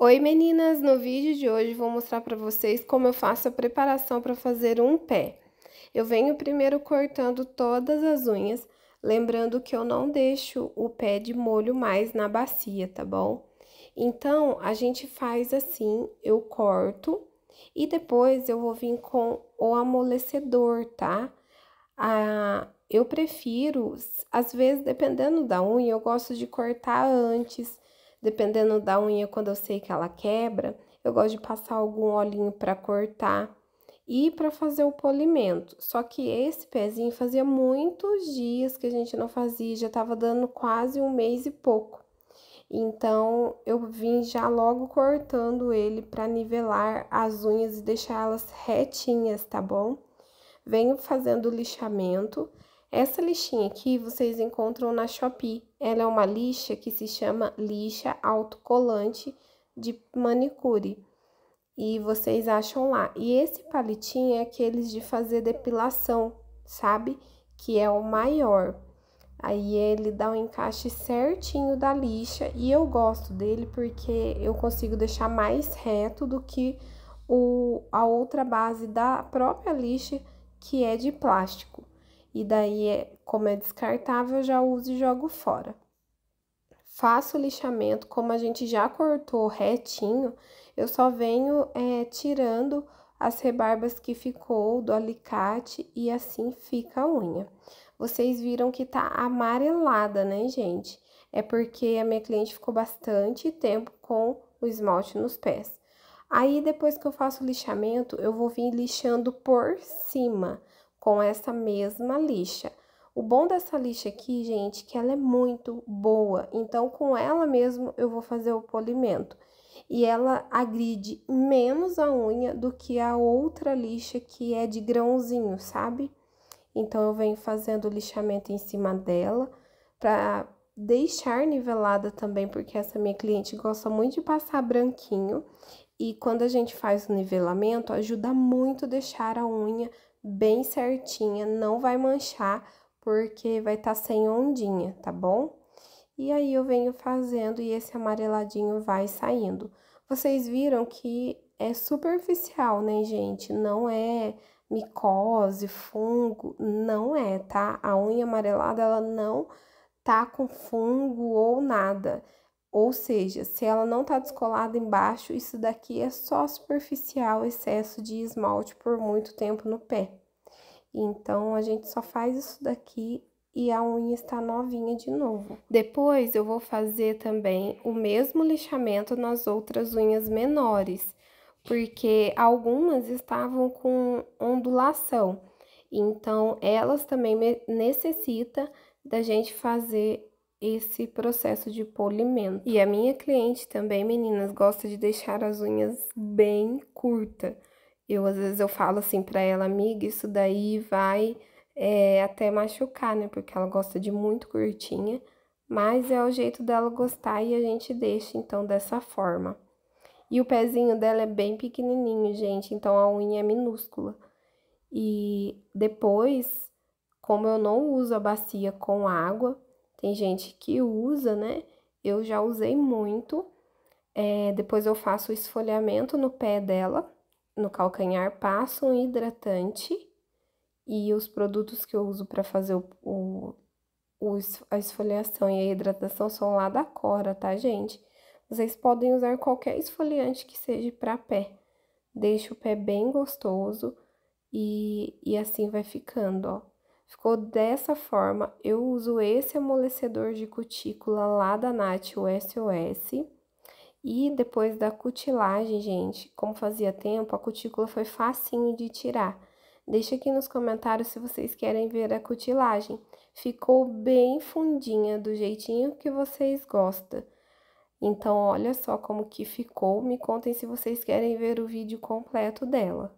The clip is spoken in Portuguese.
Oi meninas, no vídeo de hoje vou mostrar para vocês como eu faço a preparação para fazer um pé. Eu venho primeiro cortando todas as unhas, lembrando que eu não deixo o pé de molho mais na bacia, tá bom? Então, a gente faz assim, eu corto e depois eu vou vir com o amolecedor, tá? Ah, eu prefiro, às vezes, dependendo da unha, eu gosto de cortar antes Dependendo da unha, quando eu sei que ela quebra, eu gosto de passar algum olhinho para cortar e para fazer o polimento. Só que esse pezinho fazia muitos dias que a gente não fazia, já estava dando quase um mês e pouco. Então, eu vim já logo cortando ele para nivelar as unhas e deixar elas retinhas, tá bom? Venho fazendo o lixamento. Essa lixinha aqui vocês encontram na Shopee. Ela é uma lixa que se chama lixa autocolante de manicure. E vocês acham lá. E esse palitinho é aqueles de fazer depilação, sabe? Que é o maior. Aí ele dá o um encaixe certinho da lixa e eu gosto dele porque eu consigo deixar mais reto do que o, a outra base da própria lixa que é de plástico e daí, é, como é descartável, já uso e jogo fora. Faço o lixamento, como a gente já cortou retinho, eu só venho é, tirando as rebarbas que ficou do alicate e assim fica a unha. Vocês viram que tá amarelada, né, gente? É porque a minha cliente ficou bastante tempo com o esmalte nos pés. Aí, depois que eu faço o lixamento, eu vou vir lixando por cima com essa mesma lixa. O bom dessa lixa aqui, gente, que ela é muito boa, então com ela mesmo eu vou fazer o polimento. E ela agride menos a unha do que a outra lixa que é de grãozinho, sabe? Então eu venho fazendo o lixamento em cima dela para deixar nivelada também, porque essa minha cliente gosta muito de passar branquinho. E quando a gente faz o nivelamento, ajuda muito deixar a unha bem certinha, não vai manchar, porque vai estar tá sem ondinha, tá bom? E aí eu venho fazendo e esse amareladinho vai saindo. Vocês viram que é superficial, né, gente? Não é micose, fungo, não é, tá? A unha amarelada, ela não tá com fungo ou nada. Ou seja, se ela não está descolada embaixo, isso daqui é só superficial excesso de esmalte por muito tempo no pé. Então, a gente só faz isso daqui e a unha está novinha de novo. Depois, eu vou fazer também o mesmo lixamento nas outras unhas menores, porque algumas estavam com ondulação. Então, elas também necessita da gente fazer esse processo de polimento. E a minha cliente também, meninas, gosta de deixar as unhas bem curta. Eu às vezes eu falo assim para ela, amiga, isso daí vai é, até machucar, né? Porque ela gosta de muito curtinha, mas é o jeito dela gostar e a gente deixa então dessa forma. E o pezinho dela é bem pequenininho, gente, então a unha é minúscula. E depois, como eu não uso a bacia com água, tem gente que usa, né? Eu já usei muito. É, depois eu faço o esfoliamento no pé dela, no calcanhar, passo um hidratante e os produtos que eu uso para fazer o, o, o, a esfoliação e a hidratação são lá da Cora, tá, gente? Vocês podem usar qualquer esfoliante que seja para pé. Deixa o pé bem gostoso e, e assim vai ficando, ó. Ficou dessa forma. Eu uso esse amolecedor de cutícula lá da Nath, o SOS. E depois da cutilagem, gente, como fazia tempo, a cutícula foi facinho de tirar. Deixa aqui nos comentários se vocês querem ver a cutilagem. Ficou bem fundinha, do jeitinho que vocês gostam. Então, olha só como que ficou. Me contem se vocês querem ver o vídeo completo dela.